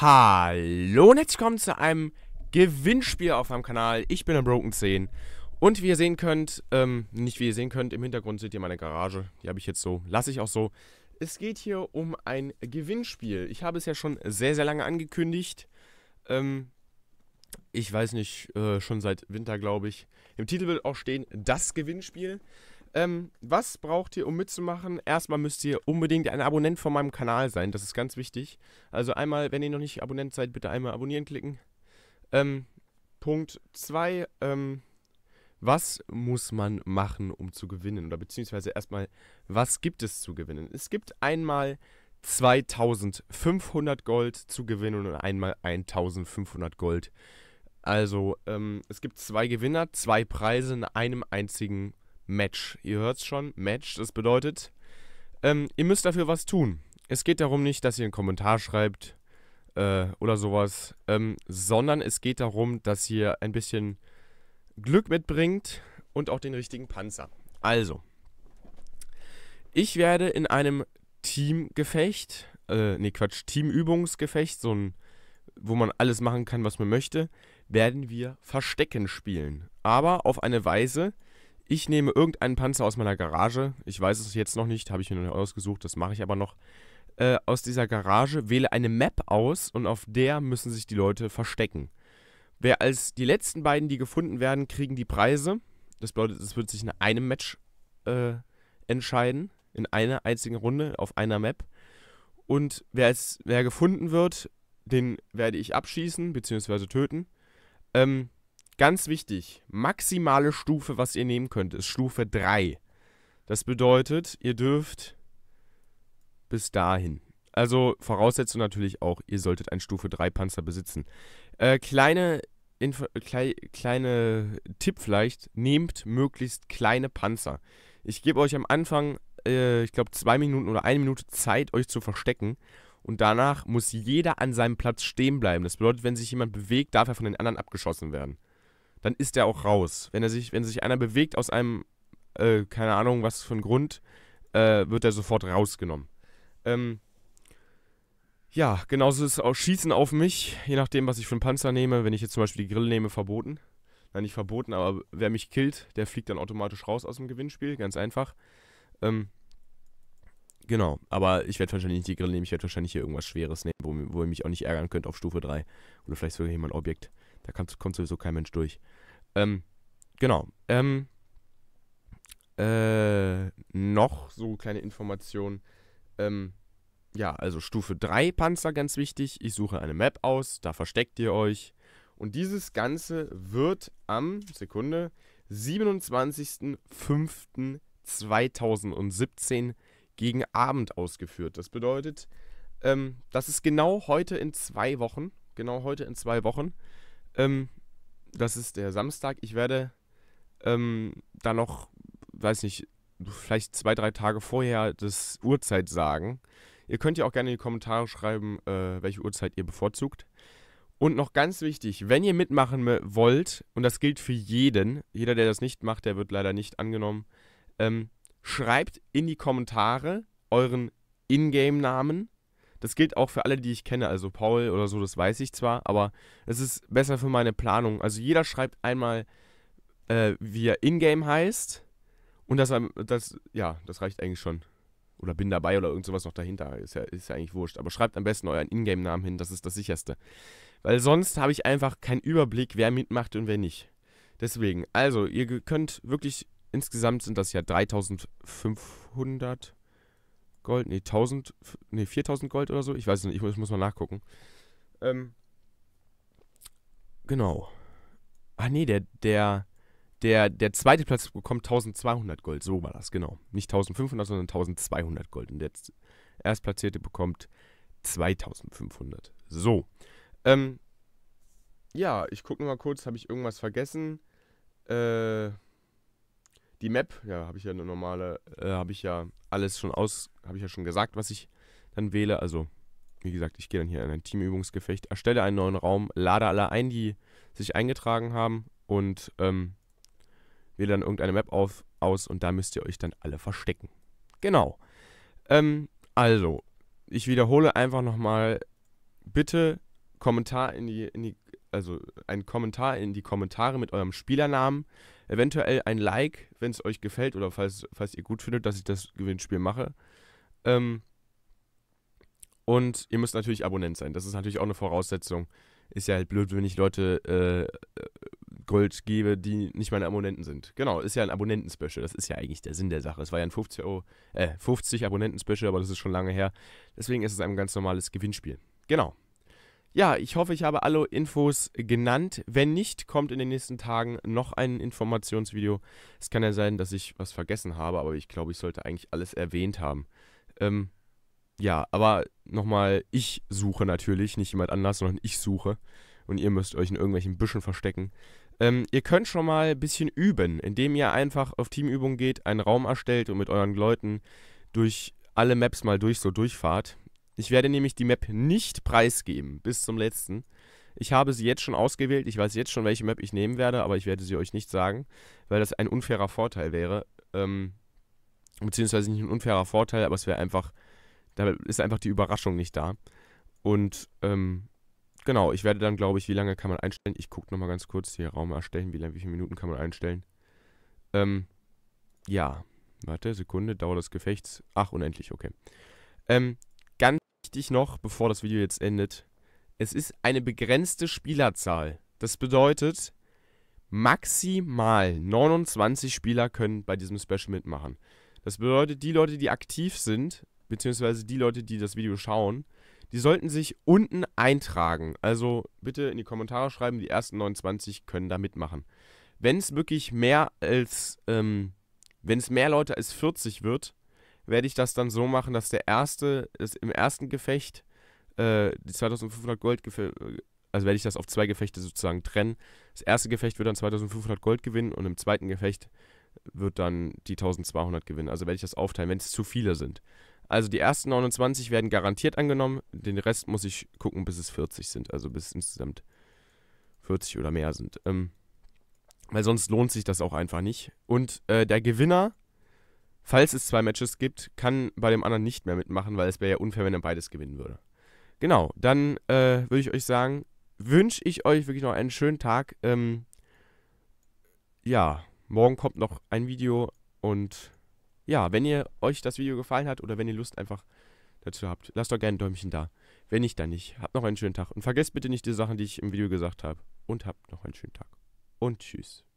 Hallo und herzlich willkommen zu einem Gewinnspiel auf meinem Kanal. Ich bin der Broken 10 und wie ihr sehen könnt, ähm, nicht wie ihr sehen könnt, im Hintergrund seht ihr meine Garage. Die habe ich jetzt so, lasse ich auch so. Es geht hier um ein Gewinnspiel. Ich habe es ja schon sehr, sehr lange angekündigt. Ähm, ich weiß nicht, äh, schon seit Winter, glaube ich. Im Titel wird auch stehen, das Gewinnspiel. Ähm, was braucht ihr, um mitzumachen? Erstmal müsst ihr unbedingt ein Abonnent von meinem Kanal sein. Das ist ganz wichtig. Also einmal, wenn ihr noch nicht Abonnent seid, bitte einmal abonnieren klicken. Ähm, Punkt 2. Ähm, was muss man machen, um zu gewinnen? Oder beziehungsweise erstmal, was gibt es zu gewinnen? Es gibt einmal 2500 Gold zu gewinnen und einmal 1500 Gold. Also, ähm, es gibt zwei Gewinner, zwei Preise in einem einzigen Match. Ihr hört es schon, Match, das bedeutet, ähm, ihr müsst dafür was tun. Es geht darum nicht, dass ihr einen Kommentar schreibt äh, oder sowas, ähm, sondern es geht darum, dass ihr ein bisschen Glück mitbringt und auch den richtigen Panzer. Also, ich werde in einem Teamgefecht, äh, nee Quatsch, Teamübungsgefecht, so ein, wo man alles machen kann, was man möchte, werden wir Verstecken spielen. Aber auf eine Weise, ich nehme irgendeinen Panzer aus meiner Garage. Ich weiß es jetzt noch nicht, habe ich mir noch nicht ausgesucht, das mache ich aber noch. Äh, aus dieser Garage wähle eine Map aus und auf der müssen sich die Leute verstecken. Wer als die letzten beiden, die gefunden werden, kriegen die Preise. Das bedeutet, es wird sich in einem Match äh, entscheiden. In einer einzigen Runde auf einer Map. Und wer, als, wer gefunden wird, den werde ich abschießen bzw. töten. Ähm, Ganz wichtig, maximale Stufe, was ihr nehmen könnt, ist Stufe 3. Das bedeutet, ihr dürft bis dahin. Also Voraussetzung natürlich auch, ihr solltet einen Stufe 3 Panzer besitzen. Äh, kleine, Info klei kleine Tipp vielleicht, nehmt möglichst kleine Panzer. Ich gebe euch am Anfang, äh, ich glaube, zwei Minuten oder eine Minute Zeit, euch zu verstecken. Und danach muss jeder an seinem Platz stehen bleiben. Das bedeutet, wenn sich jemand bewegt, darf er von den anderen abgeschossen werden dann ist er auch raus. Wenn er sich, wenn sich einer bewegt aus einem, äh, keine Ahnung, was für ein Grund, äh, wird er sofort rausgenommen. Ähm, ja, genauso ist auch Schießen auf mich, je nachdem, was ich für einen Panzer nehme. Wenn ich jetzt zum Beispiel die Grille nehme, verboten. Nein, nicht verboten, aber wer mich killt, der fliegt dann automatisch raus aus dem Gewinnspiel, ganz einfach. Ähm, genau, aber ich werde wahrscheinlich nicht die Grille nehmen, ich werde wahrscheinlich hier irgendwas Schweres nehmen, wo, wo ihr mich auch nicht ärgern könnt auf Stufe 3. Oder vielleicht sogar jemand Objekt. Da kommt sowieso kein Mensch durch. Ähm, genau. Ähm, äh, noch so kleine Informationen. Ähm, ja, also Stufe 3 Panzer ganz wichtig. Ich suche eine Map aus, da versteckt ihr euch. Und dieses Ganze wird am, Sekunde, 27.05.2017 gegen Abend ausgeführt. Das bedeutet, ähm, das ist genau heute in zwei Wochen. Genau heute in zwei Wochen. Ähm, das ist der Samstag. Ich werde ähm, da noch, weiß nicht, vielleicht zwei, drei Tage vorher das Uhrzeit sagen. Ihr könnt ja auch gerne in die Kommentare schreiben, äh, welche Uhrzeit ihr bevorzugt. Und noch ganz wichtig, wenn ihr mitmachen wollt, und das gilt für jeden, jeder, der das nicht macht, der wird leider nicht angenommen, ähm, schreibt in die Kommentare euren Ingame-Namen das gilt auch für alle, die ich kenne, also Paul oder so, das weiß ich zwar, aber es ist besser für meine Planung. Also jeder schreibt einmal, äh, wie er in-game heißt und das, ähm, das, ja, das reicht eigentlich schon. Oder bin dabei oder irgend sowas noch dahinter, ist ja, ist ja eigentlich wurscht. Aber schreibt am besten euren Ingame-Namen hin, das ist das sicherste. Weil sonst habe ich einfach keinen Überblick, wer mitmacht und wer nicht. Deswegen, also, ihr könnt wirklich, insgesamt sind das ja 3500 Gold, nee, 1000, nee, 4000 Gold oder so. Ich weiß es nicht, ich muss, muss mal nachgucken. Ähm, genau. Ah, nee, der, der, der, der zweite Platz bekommt 1200 Gold. So war das, genau. Nicht 1500, sondern 1200 Gold. Und der Erstplatzierte bekommt 2500. So. Ähm, ja, ich gucke mal kurz, habe ich irgendwas vergessen? Äh die Map, ja, habe ich ja eine normale, äh, habe ich ja alles schon aus, habe ich ja schon gesagt, was ich dann wähle. Also, wie gesagt, ich gehe dann hier in ein Teamübungsgefecht, erstelle einen neuen Raum, lade alle ein, die sich eingetragen haben und ähm, wähle dann irgendeine Map auf, aus und da müsst ihr euch dann alle verstecken. Genau. Ähm, also, ich wiederhole einfach nochmal, bitte Kommentar in die, in die also einen Kommentar in die Kommentare mit eurem Spielernamen, eventuell ein Like, wenn es euch gefällt oder falls, falls ihr gut findet, dass ich das Gewinnspiel mache. Ähm, und ihr müsst natürlich Abonnent sein. Das ist natürlich auch eine Voraussetzung. Ist ja halt blöd, wenn ich Leute äh, äh Gold gebe, die nicht meine Abonnenten sind. Genau, ist ja ein Abonnenten-Special. Das ist ja eigentlich der Sinn der Sache. Es war ja ein 50, Euro, äh, 50 Abonnenten-Special, aber das ist schon lange her. Deswegen ist es ein ganz normales Gewinnspiel. Genau. Ja, ich hoffe, ich habe alle Infos genannt. Wenn nicht, kommt in den nächsten Tagen noch ein Informationsvideo. Es kann ja sein, dass ich was vergessen habe, aber ich glaube, ich sollte eigentlich alles erwähnt haben. Ähm, ja, aber nochmal, ich suche natürlich, nicht jemand anders, sondern ich suche. Und ihr müsst euch in irgendwelchen Büschen verstecken. Ähm, ihr könnt schon mal ein bisschen üben, indem ihr einfach auf Teamübung geht, einen Raum erstellt und mit euren Leuten durch alle Maps mal durch so durchfahrt. Ich werde nämlich die Map nicht preisgeben bis zum letzten. Ich habe sie jetzt schon ausgewählt. Ich weiß jetzt schon, welche Map ich nehmen werde, aber ich werde sie euch nicht sagen, weil das ein unfairer Vorteil wäre. Ähm, beziehungsweise nicht ein unfairer Vorteil, aber es wäre einfach, da ist einfach die Überraschung nicht da. Und ähm, genau, ich werde dann, glaube ich, wie lange kann man einstellen? Ich gucke nochmal ganz kurz hier Raum erstellen, wie lange, wie viele Minuten kann man einstellen? Ähm, ja, warte, Sekunde, Dauer des Gefechts. Ach, unendlich, okay. Ähm, wichtig noch, bevor das Video jetzt endet, es ist eine begrenzte Spielerzahl. Das bedeutet, maximal 29 Spieler können bei diesem Special mitmachen. Das bedeutet, die Leute, die aktiv sind, beziehungsweise die Leute, die das Video schauen, die sollten sich unten eintragen. Also bitte in die Kommentare schreiben, die ersten 29 können da mitmachen. Wenn es wirklich mehr als, ähm, wenn es mehr Leute als 40 wird, werde ich das dann so machen, dass der erste, das im ersten Gefecht äh, die 2500 Gold, äh, also werde ich das auf zwei Gefechte sozusagen trennen. Das erste Gefecht wird dann 2500 Gold gewinnen und im zweiten Gefecht wird dann die 1200 gewinnen. Also werde ich das aufteilen, wenn es zu viele sind. Also die ersten 29 werden garantiert angenommen, den Rest muss ich gucken, bis es 40 sind, also bis insgesamt 40 oder mehr sind. Ähm, weil sonst lohnt sich das auch einfach nicht. Und äh, der Gewinner Falls es zwei Matches gibt, kann bei dem anderen nicht mehr mitmachen, weil es wäre ja unfair, wenn er beides gewinnen würde. Genau, dann äh, würde ich euch sagen, wünsche ich euch wirklich noch einen schönen Tag. Ähm, ja, morgen kommt noch ein Video und ja, wenn ihr euch das Video gefallen hat oder wenn ihr Lust einfach dazu habt, lasst doch gerne ein Däumchen da. Wenn nicht, dann nicht. Habt noch einen schönen Tag und vergesst bitte nicht die Sachen, die ich im Video gesagt habe. Und habt noch einen schönen Tag. Und tschüss.